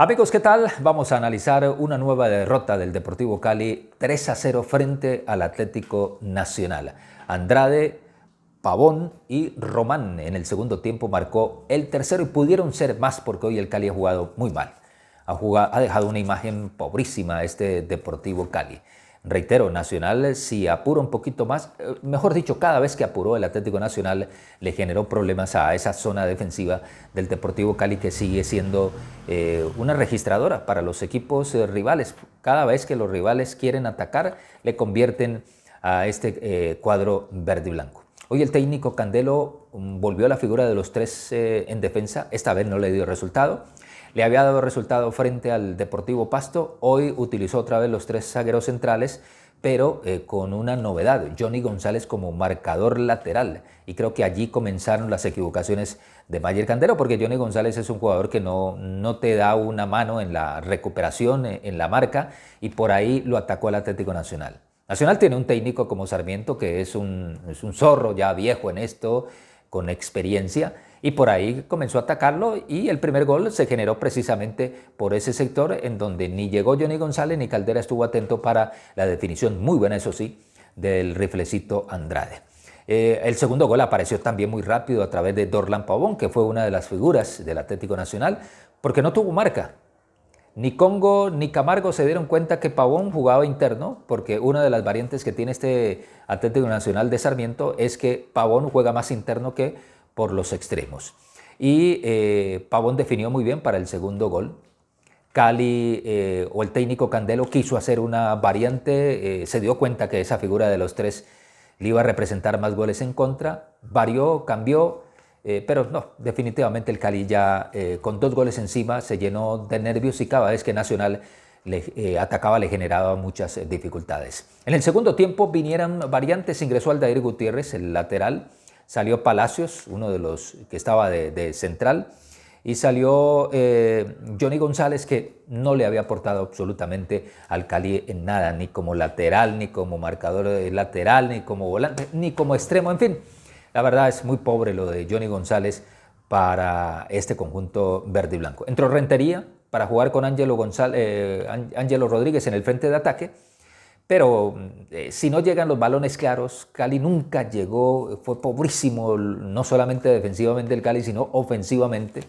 Amigos, ¿qué tal? Vamos a analizar una nueva derrota del Deportivo Cali 3 a 0 frente al Atlético Nacional. Andrade, Pavón y Román en el segundo tiempo marcó el tercero y pudieron ser más porque hoy el Cali ha jugado muy mal. Ha, ha dejado una imagen pobrísima este Deportivo Cali. Reitero, Nacional eh, si apura un poquito más, eh, mejor dicho, cada vez que apuró el Atlético Nacional le generó problemas a esa zona defensiva del Deportivo Cali que sigue siendo eh, una registradora para los equipos rivales. Cada vez que los rivales quieren atacar, le convierten a este cuadro verde y blanco. Hoy el técnico Candelo mm, volvió a la figura de los tres en defensa, esta vez no le dio resultado le había dado resultado frente al Deportivo Pasto, hoy utilizó otra vez los tres zagueros centrales, pero eh, con una novedad, Johnny González como marcador lateral. Y creo que allí comenzaron las equivocaciones de Mayer Candero, porque Johnny González es un jugador que no, te da una mano en la recuperación, eh, en la marca, y por ahí lo atacó el Atlético Nacional. Nacional tiene un técnico como Sarmiento, que es un zorro ya viejo en esto, con experiencia, y por ahí comenzó a atacarlo y el primer gol se generó precisamente por ese sector en donde ni llegó Johnny González ni Caldera estuvo atento para la definición, muy buena eso sí, del riflecito Andrade. Eh, el segundo gol apareció también muy rápido a través de Dorlan Pavón, que fue una de las figuras del Atlético Nacional, porque no tuvo marca. Ni Congo ni Camargo se dieron cuenta que Pavón jugaba interno, porque una de las variantes que tiene este Atlético Nacional de Sarmiento es que Pavón juega más interno que por los extremos. Y eh, Pavón definió muy bien para el segundo gol. Cali eh, o el técnico Candelo quiso hacer una variante, eh, se dio cuenta que esa figura de los tres le iba a representar más goles en contra, varió, cambió, pero no, definitivamente el Cali ya con dos goles encima se llenó de nervios y cada vez que Nacional le atacaba, le generaba muchas dificultades. En el segundo tiempo vinieron variantes, ingresó Aldair Gutiérrez, el lateral, salió Palacios, uno de los que estaba de, central, y salió eh, Johnny González, que no le había aportado absolutamente al Cali en nada, ni como lateral, ni como marcador de lateral, ni como volante, ni como extremo, en fin. La verdad es muy pobre lo de Johnny González para este conjunto verde y blanco. Entró Rentería para jugar con Ángelo, eh, Rodríguez en el frente de ataque pero eh, si no llegan los balones claros, Cali nunca llegó, fue pobrísimo, no solamente defensivamente el Cali, sino ofensivamente.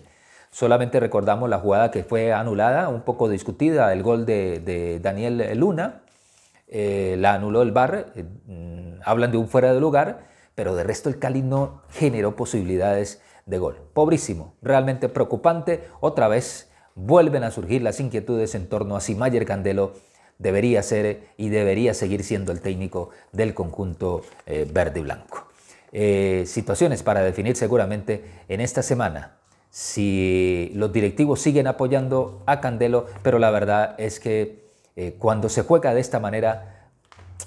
Solamente recordamos la jugada que fue anulada, un poco discutida, el gol de, Daniel Luna, eh, la anuló el bar eh, mm, hablan de un fuera de lugar, pero de resto el Cali no generó posibilidades de gol. Pobrísimo, realmente preocupante, otra vez vuelven a surgir las inquietudes en torno a si Mayer Candelo debería ser y debería seguir siendo el técnico del conjunto eh, verde y blanco. Eh, situaciones para definir seguramente en esta semana. Si los directivos siguen apoyando a Candelo, pero la verdad es que eh, cuando se juega de esta manera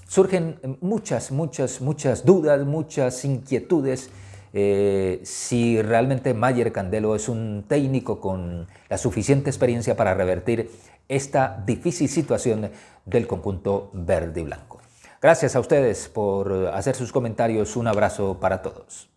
surgen muchas, muchas, muchas dudas, muchas inquietudes eh, si realmente Mayer Candelo es un técnico con la suficiente experiencia para revertir esta difícil situación del conjunto verde y blanco. Gracias a ustedes por hacer sus comentarios. Un abrazo para todos.